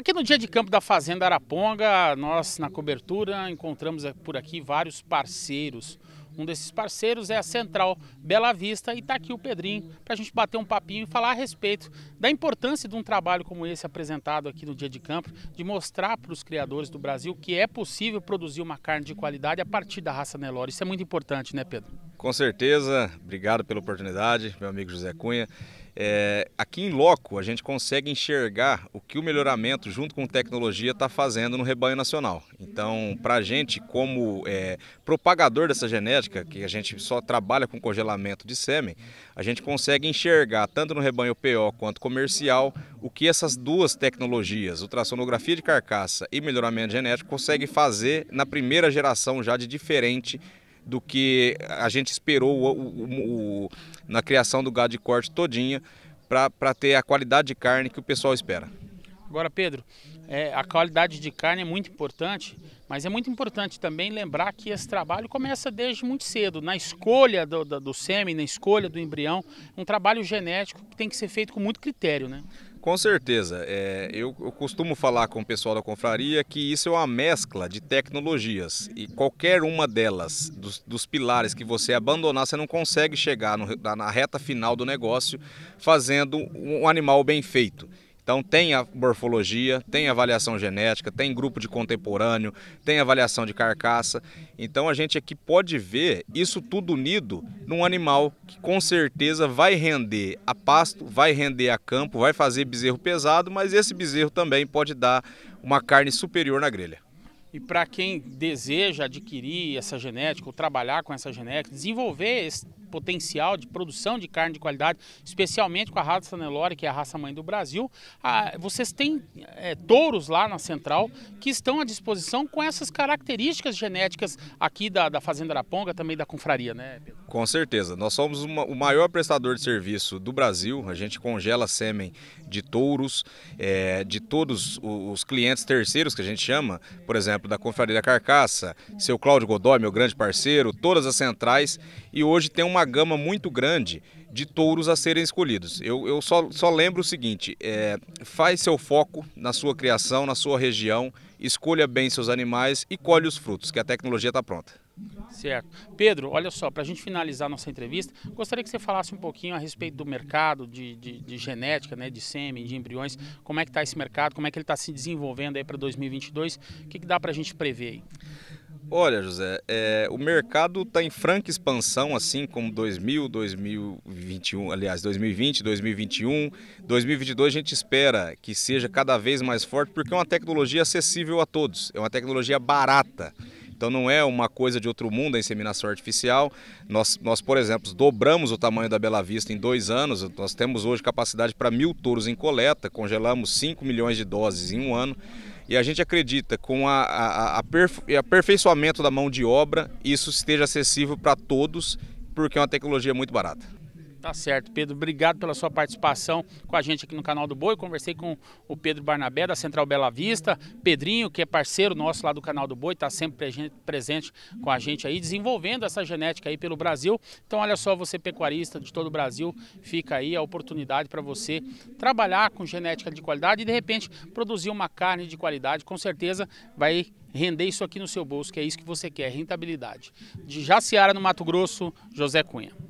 Aqui no dia de campo da Fazenda Araponga, nós na cobertura encontramos eh, por aqui vários parceiros. Um desses parceiros é a Central Bela Vista e está aqui o Pedrinho para a gente bater um papinho e falar a respeito da importância de um trabalho como esse apresentado aqui no dia de campo, de mostrar para os criadores do Brasil que é possível produzir uma carne de qualidade a partir da raça Nelore. Isso é muito importante, né, Pedro? Com certeza, obrigado pela oportunidade, meu amigo José Cunha. É, aqui em loco a gente consegue enxergar o que o melhoramento junto com tecnologia está fazendo no rebanho nacional. Então, para a gente, como é, propagador dessa genética, que a gente só trabalha com congelamento de sêmen, a gente consegue enxergar tanto no rebanho PO quanto comercial o que essas duas tecnologias, ultrassonografia de carcaça e melhoramento genético, conseguem fazer na primeira geração já de diferente do que a gente esperou o, o, o, na criação do gado de corte todinha para ter a qualidade de carne que o pessoal espera. Agora, Pedro, é, a qualidade de carne é muito importante, mas é muito importante também lembrar que esse trabalho começa desde muito cedo, na escolha do, do, do sêmen, na escolha do embrião, um trabalho genético que tem que ser feito com muito critério, né? Com certeza. É, eu, eu, costumo falar com o pessoal da confraria que isso é uma mescla de tecnologias e qualquer uma delas, dos, dos pilares que você abandonar, você não consegue chegar no, na, reta final do negócio fazendo um animal bem feito. Então tem a morfologia, tem avaliação genética, tem grupo de contemporâneo, tem avaliação de carcaça. Então a gente aqui pode ver isso tudo unido num animal que com certeza vai render a pasto, vai render a campo, vai fazer bezerro pesado, mas esse bezerro também pode dar uma carne superior na grelha. E para quem deseja adquirir essa genética ou trabalhar com essa genética, desenvolver esse potencial de produção de carne de qualidade, especialmente com a raça Nelore, que é a raça mãe do Brasil, ah, vocês têm é, touros lá na central que estão à disposição com essas características genéticas aqui da, da Fazenda Araponga, também da confraria, né, Pedro? Com certeza. Nós somos uma, o maior prestador de serviço do Brasil. A gente congela sêmen de touros, é, de todos os clientes terceiros que a gente chama, por exemplo, da Confraria da Carcaça, seu Cláudio Godoy, meu grande parceiro, todas as centrais. E hoje tem uma uma gama muito grande de touros a serem escolhidos. Eu, eu só, só lembro o seguinte: é, faz seu foco na sua criação, na sua região, escolha bem seus animais e colhe os frutos, que a tecnologia está pronta. Certo. Pedro, olha só, para a gente finalizar nossa entrevista, gostaria que você falasse um pouquinho a respeito do mercado de, de, de genética, né, de sêmen, de embriões, como é que está esse mercado, como é que ele está se desenvolvendo aí para 2022, o que, que dá para a gente prever aí? Olha, José, é, o mercado está em franca expansão, assim como 2000, 2021, aliás, 2020, 2021, 2022 a gente espera que seja cada vez mais forte, porque é uma tecnologia acessível a todos, é uma tecnologia barata. Então não é uma coisa de outro mundo a inseminação artificial. Nós, nós por exemplo, dobramos o tamanho da Bela Vista em dois anos. Nós temos hoje capacidade para mil touros em coleta, congelamos 5 milhões de doses em um ano. E a gente acredita com a, a, a perfe... aperfeiçoamento da mão de obra, isso esteja acessível para todos, porque é uma tecnologia muito barata. Tá certo, Pedro. Obrigado pela sua participação com a gente aqui no canal do Boi. Conversei com o Pedro Barnabé, da Central Bela Vista. Pedrinho, que é parceiro nosso lá do canal do Boi, está sempre presente com a gente aí, desenvolvendo essa genética aí pelo Brasil. Então, olha só, você pecuarista de todo o Brasil, fica aí a oportunidade para você trabalhar com genética de qualidade e, de repente, produzir uma carne de qualidade. Com certeza vai render isso aqui no seu bolso, que é isso que você quer, rentabilidade. De Jaciara, no Mato Grosso, José Cunha.